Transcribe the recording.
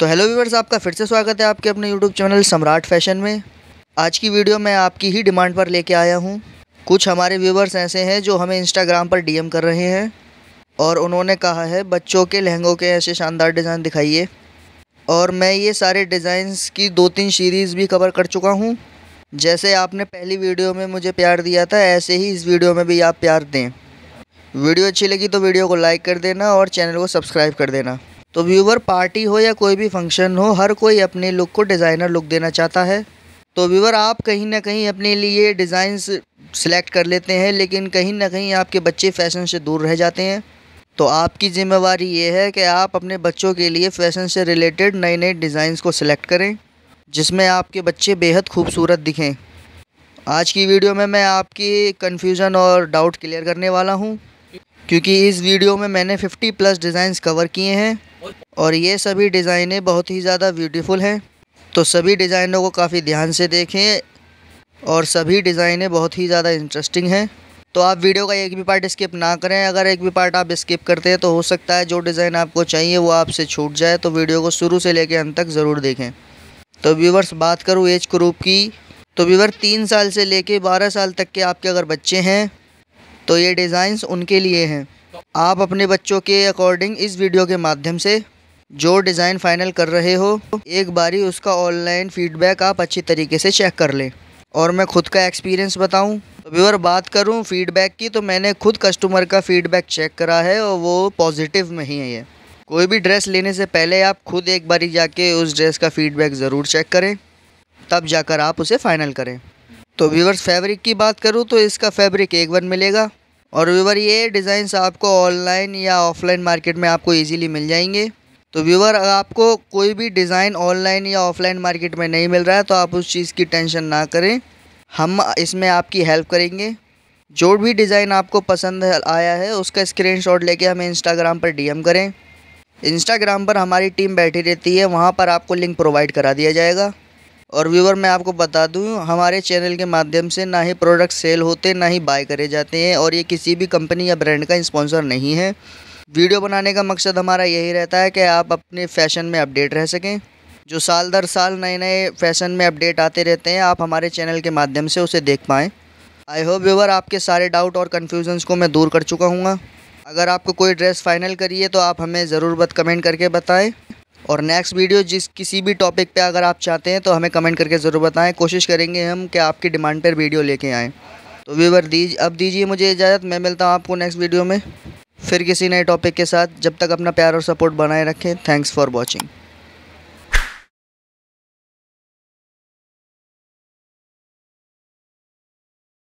तो hello viewers आपका फिर से स्वागत है आपके अपने यूट्यूब चैनल सम्राट फैशन में आज की वीडियो मैं आपकी ही डिमांड पर लेके आया हूँ कुछ हमारे व्यूवर्स ऐसे हैं जो हमें इंस्टाग्राम पर डीएम कर रहे हैं और उन्होंने कहा है बच्चों के लहंगों के ऐसे शानदार डिज़ाइन दिखाइए और मैं ये सारे डिज़ाइंस की दो तीन सीरीज़ भी कवर कर चुका हूँ जैसे आपने पहली वीडियो में मुझे प्यार दिया था ऐसे ही इस वीडियो में भी आप प्यार दें वीडियो अच्छी लगी तो वीडियो को लाइक कर देना और चैनल को सब्सक्राइब कर देना तो व्यूवर पार्टी हो या कोई भी फंक्शन हो हर कोई अपने लुक को डिज़ाइनर लुक देना चाहता है तो व्यूवर आप कहीं ना कहीं अपने लिए डिज़ाइन सिलेक्ट कर लेते हैं लेकिन कहीं ना कहीं आपके बच्चे फैशन से दूर रह जाते हैं तो आपकी जिम्मेवारी ये है कि आप अपने बच्चों के लिए फ़ैशन से रिलेटेड नए नए डिज़ाइंस को सिलेक्ट करें जिसमें आपके बच्चे बेहद खूबसूरत दिखें आज की वीडियो में मैं आपकी कन्फ्यूज़न और डाउट क्लियर करने वाला हूँ क्योंकि इस वीडियो में मैंने 50 प्लस डिज़ाइंस कवर किए हैं और ये सभी डिज़ाइनें बहुत ही ज़्यादा ब्यूटीफुल हैं तो सभी डिज़ाइनों को काफ़ी ध्यान से देखें और सभी डिज़ाइनें बहुत ही ज़्यादा इंटरेस्टिंग हैं तो आप वीडियो का एक भी पार्ट स्किप ना करें अगर एक भी पार्ट आप स्किप करते हैं तो हो सकता है जो डिज़ाइन आपको चाहिए वो आपसे छूट जाए तो वीडियो को शुरू से लेकर अंत तक ज़रूर देखें तो व्यूवर्स बात करूँ एज ग्रुप की तो व्यूवर तीन साल से लेके बारह साल तक के आपके अगर बच्चे हैं तो ये डिज़ाइंस उनके लिए हैं आप अपने बच्चों के अकॉर्डिंग इस वीडियो के माध्यम से जो डिज़ाइन फाइनल कर रहे हो एक बारी उसका ऑनलाइन फीडबैक आप अच्छी तरीके से चेक कर लें और मैं खुद का एक्सपीरियंस बताऊं तो व्यूअर बात करूं फीडबैक की तो मैंने खुद कस्टमर का फीडबैक चेक करा है और वो पॉजिटिव में ही है ये कोई भी ड्रेस लेने से पहले आप खुद एक बारी जाके उस ड्रेस का फीडबैक ज़रूर चेक करें तब जाकर आप उसे फ़ाइनल करें तो व्यूवर्स फैब्रिक की बात करूँ तो इसका फैब्रिक एक वन मिलेगा और व्यूवर ये डिज़ाइंस आपको ऑनलाइन या ऑफलाइन मार्केट में आपको ईज़ीली मिल जाएंगे तो व्यूवर अगर आपको कोई भी डिज़ाइन ऑनलाइन या ऑफलाइन मार्केट में नहीं मिल रहा है तो आप उस चीज़ की टेंशन ना करें हम इसमें आपकी हेल्प करेंगे जो भी डिज़ाइन आपको पसंद आया है उसका स्क्रीनशॉट लेके हमें इंस्टाग्राम पर डीएम करें इंस्टाग्राम पर हमारी टीम बैठी रहती है वहाँ पर आपको लिंक प्रोवाइड करा दिया जाएगा और व्यूवर मैं आपको बता दूं हमारे चैनल के माध्यम से ना ही प्रोडक्ट सेल होते ना ही बाय करे जाते हैं और ये किसी भी कंपनी या ब्रांड का स्पॉन्सर नहीं है वीडियो बनाने का मकसद हमारा यही रहता है कि आप अपने फैशन में अपडेट रह सकें जो साल दर साल नए नए फैशन में अपडेट आते रहते हैं आप हमारे चैनल के माध्यम से उसे देख पाएँ आई होप व्यूवर आपके सारे डाउट और कन्फ्यूजन्स को मैं दूर कर चुका हूँ अगर आपको कोई ड्रेस फाइनल करिए तो आप हमें ज़रूर बत कमेंट करके बताएं और नेक्स्ट वीडियो जिस किसी भी टॉपिक पे अगर आप चाहते हैं तो हमें कमेंट करके ज़रूर बताएं कोशिश करेंगे हम कि आपकी डिमांड पर वीडियो लेके आएँ तो व्यूवर दीज अब दीजिए मुझे इजाज़त मैं मिलता हूँ आपको नेक्स्ट वीडियो में फिर किसी नए टॉपिक के साथ जब तक अपना प्यार और सपोर्ट बनाए रखें थैंक्स फॉर वॉचिंग